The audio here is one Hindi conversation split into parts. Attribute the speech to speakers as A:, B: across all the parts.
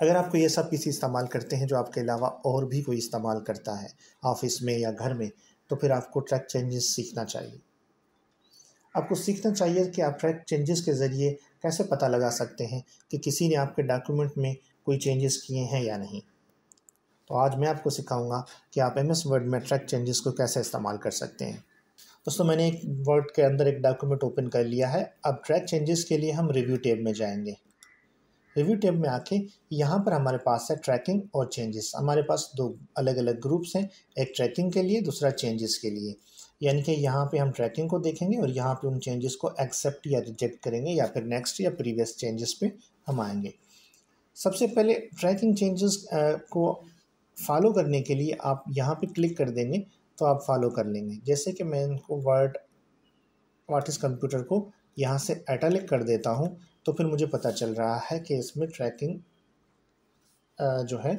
A: अगर आपको ये सब किसी इस्तेमाल करते हैं जो आपके अलावा और भी कोई इस्तेमाल करता है ऑफिस में या घर में तो फिर आपको ट्रैक चेंजेस सीखना चाहिए आपको सीखना चाहिए कि आप ट्रैक चेंजेस के ज़रिए कैसे पता लगा सकते हैं कि किसी ने आपके डॉक्यूमेंट में कोई चेंजेस किए हैं या नहीं तो आज मैं आपको सिखाऊंगा कि आप एम एस वर्ड में ट्रैक चेंजेस को कैसे इस्तेमाल कर सकते हैं दोस्तों मैंने एक वर्ड के अंदर एक डॉक्यूमेंट ओपन कर लिया है अब ट्रैक चेंजेस के लिए हम रिव्यू टेब में जाएंगे रिव्यू टैब में आके यहाँ पर हमारे पास है ट्रैकिंग और चेंजेस हमारे पास दो अलग अलग ग्रुप्स हैं एक ट्रैकिंग के लिए दूसरा चेंजेस के लिए यानी कि यहाँ पे हम ट्रैकिंग को देखेंगे और यहाँ पे उन चेंजेस को एक्सेप्ट या रिजेक्ट करेंगे या फिर नेक्स्ट या प्रीवियस चेंजेस पे हम आएंगे सबसे पहले ट्रैकिंग चेंजेस को फॉलो करने के लिए आप यहाँ पे क्लिक कर देंगे तो आप फॉलो कर लेंगे जैसे कि मैं इनको वर्ड वाट इस कंप्यूटर को यहाँ से अटैलिक कर देता हूँ तो फिर मुझे पता चल रहा है कि इसमें ट्रैकिंग जो है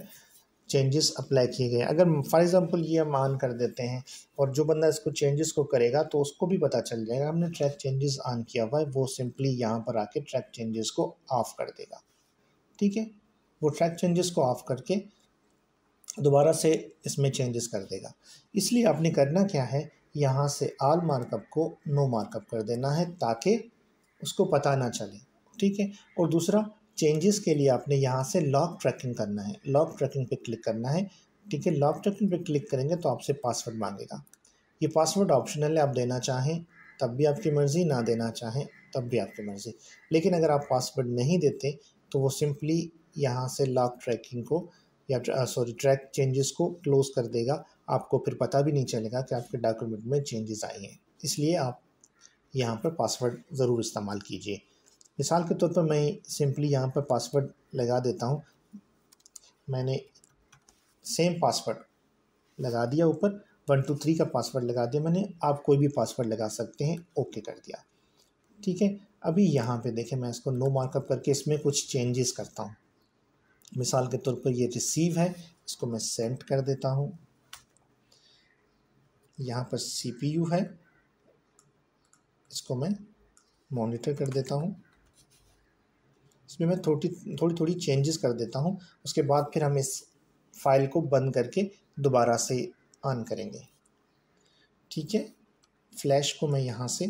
A: चेंजेस अप्लाई किए गए अगर फॉर एग्ज़ाम्पल ये हम ऑन कर देते हैं और जो बंदा इसको चेंजेस को करेगा तो उसको भी पता चल जाएगा हमने ट्रैक चेंजेस ऑन किया हुआ है वो सिंपली यहाँ पर आके ट्रैक चेंजेस को ऑफ़ कर देगा ठीक है वो ट्रैक चेंजेस को ऑफ़ करके दोबारा से इसमें चेंजेस कर देगा इसलिए आपने करना क्या है यहाँ से आल मार्कअप को नो मार्कअप कर देना है ताकि उसको पता ना चले ठीक है और दूसरा चेंजेस के लिए आपने यहाँ से लॉक ट्रैकिंग करना है लॉक ट्रैकिंग पे क्लिक करना है ठीक है लॉक ट्रैकिंग पे क्लिक करेंगे तो आपसे पासवर्ड मांगेगा ये पासवर्ड ऑप्शनल है आप देना चाहें तब भी आपकी मर्ज़ी ना देना चाहें तब भी आपकी मर्ज़ी लेकिन अगर आप पासवर्ड नहीं देते तो वो सिंपली यहाँ से लॉक ट्रैकिंग को या सॉरी ट्रैक चेंजेस को क्लोज़ कर देगा आपको फिर पता भी नहीं चलेगा कि आपके डॉक्यूमेंट में चेंजेस आई हैं इसलिए आप यहाँ पर पासवर्ड ज़रूर इस्तेमाल कीजिए मिसाल के तौर पर मैं सिंपली यहाँ पर पासवर्ड लगा देता हूँ मैंने सेम पासवर्ड लगा दिया ऊपर वन टू थ्री का पासवर्ड लगा दिया मैंने आप कोई भी पासवर्ड लगा सकते हैं ओके कर दिया ठीक है अभी यहाँ पे देखें मैं इसको नो मार्कअप करके इसमें कुछ चेंजेस करता हूँ मिसाल के तौर पर ये रिसीव है इसको मैं सेंड कर देता हूँ यहाँ पर सीपीयू है इसको मैं मॉनिटर कर देता हूँ इसमें मैं थोड़ी थोड़ी थोड़ी चेंजेस कर देता हूँ उसके बाद फिर हम इस फाइल को बंद करके दोबारा से ऑन करेंगे ठीक है फ्लैश को मैं यहाँ से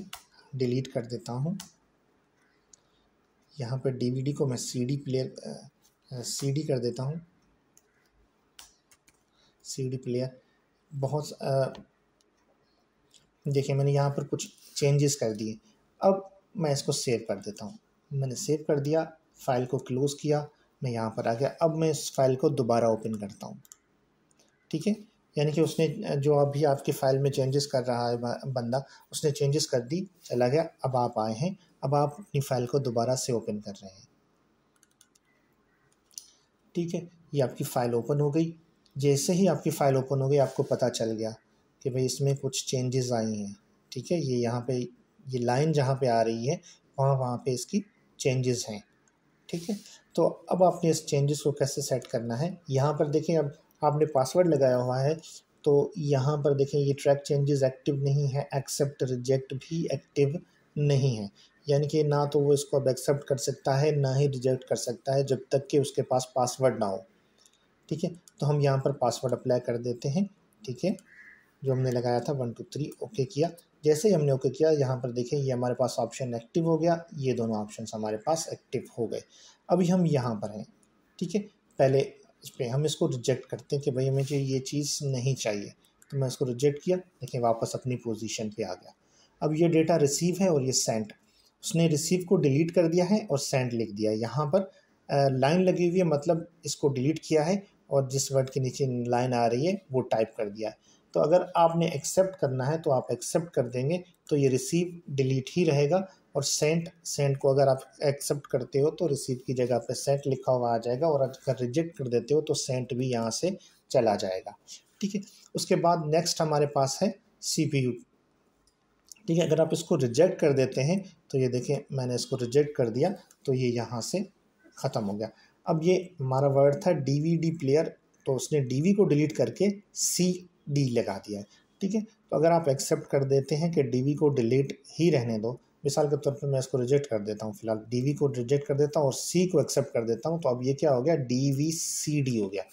A: डिलीट कर देता हूँ यहाँ पर डीवीडी को मैं सीडी प्लेयर सीडी कर देता हूँ सीडी प्लेयर बहुत देखिए मैंने यहाँ पर कुछ चेंजेस कर दिए अब मैं इसको सेव कर देता हूँ मैंने सेव कर दिया फाइल को क्लोज़ किया मैं यहाँ पर आ गया अब मैं इस फाइल को दोबारा ओपन करता हूँ ठीक है यानी कि उसने जो अभी आपकी फ़ाइल में चेंजेस कर रहा है बंदा उसने चेंजेस कर दी चला गया अब आप आए हैं अब आप अपनी फ़ाइल को दोबारा से ओपन कर रहे हैं ठीक है ये आपकी फ़ाइल ओपन हो गई जैसे ही आपकी फ़ाइल ओपन हो गई आपको पता चल गया कि भाई इसमें कुछ चेंजेस आई हैं ठीक है ये यहाँ पे ये लाइन जहाँ पे आ रही है वहाँ वहाँ पे इसकी चेंजेस हैं ठीक है तो अब आपने इस चेंजेस को कैसे सेट करना है यहाँ पर देखें अब आपने पासवर्ड लगाया हुआ है तो यहाँ पर देखें ये ट्रैक चेंजेस एक्टिव नहीं है एक्सेप्ट रिजेक्ट भी एक्टिव नहीं है यानी कि ना तो वो इसको अब एक्सेप्ट कर सकता है ना ही रिजेक्ट कर सकता है जब तक कि उसके पास पासवर्ड ना हो ठीक है तो हम यहाँ पर पासवर्ड अप्लाई कर देते हैं ठीक है जो हमने लगाया था वन टू थ्री ओके किया जैसे ही हमने ओके किया यहाँ पर देखें ये हमारे पास ऑप्शन एक्टिव हो गया ये दोनों ऑप्शन हमारे पास एक्टिव हो गए अभी हम यहाँ पर हैं ठीक है पहले इस पर हम इसको रिजेक्ट करते हैं कि भाई हमें ये चीज़ नहीं चाहिए तो मैं इसको रिजेक्ट किया लेकिन वापस अपनी पोजिशन पर आ गया अब ये डेटा रिसीव है और ये सेंट उसने रिसीव को डिलीट कर दिया है और सेंड लिख दिया है यहाँ पर लाइन लगी हुई है मतलब इसको डिलीट किया है और जिस वर्ड के नीचे लाइन आ रही है वो टाइप कर दिया है तो अगर आपने एक्सेप्ट करना है तो आप एक्सेप्ट कर देंगे तो ये रिसीव डिलीट ही रहेगा और सेंट सेंट को अगर आप एक्सेप्ट करते हो तो रिसीव की जगह पे सेंट लिखा हुआ आ जाएगा और अगर रिजेक्ट कर देते हो तो सेंट भी यहाँ से चला जाएगा ठीक है उसके बाद नेक्स्ट हमारे पास है सी ठीक है अगर आप इसको रिजेक्ट कर देते हैं तो ये देखें मैंने इसको रिजेक्ट कर दिया तो ये यहाँ से ख़त्म हो गया अब ये हमारा वर्ड था डी प्लेयर तो उसने डी को डिलीट करके सी डी लगा दिया है ठीक है तो अगर आप एक्सेप्ट कर देते हैं कि डी को डिलीट ही रहने दो मिसाल के तौर पर मैं इसको रिजेक्ट कर देता हूँ फिलहाल डी को रिजेक्ट कर देता हूँ और सी को एक्सेप्ट कर देता हूँ तो अब ये क्या हो गया डी वी सी डी हो गया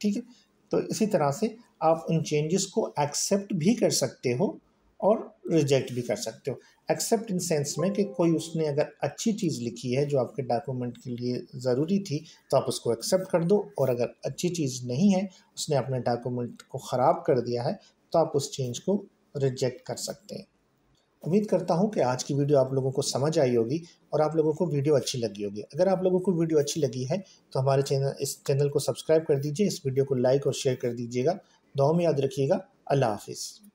A: ठीक है तो इसी तरह से आप उन चेंजेस को एक्सेप्ट भी कर सकते हो और रिजेक्ट भी कर सकते हो एक्सेप्ट इन सेंस में कि कोई उसने अगर अच्छी चीज़ लिखी है जो आपके डॉक्यूमेंट के लिए ज़रूरी थी तो आप उसको एक्सेप्ट कर दो और अगर अच्छी चीज़ नहीं है उसने अपने डॉक्यूमेंट को ख़राब कर दिया है तो आप उस चेंज को रिजेक्ट कर सकते हैं उम्मीद करता हूँ कि आज की वीडियो आप लोगों को समझ आई होगी और आप लोगों को वीडियो अच्छी लगी होगी अगर आप लोगों को वीडियो अच्छी लगी है तो हमारे चैनल इस चैनल को सब्सक्राइब कर दीजिए इस वीडियो को लाइक और शेयर कर दीजिएगा दो में याद रखिएगा अल्लाह हाफिज़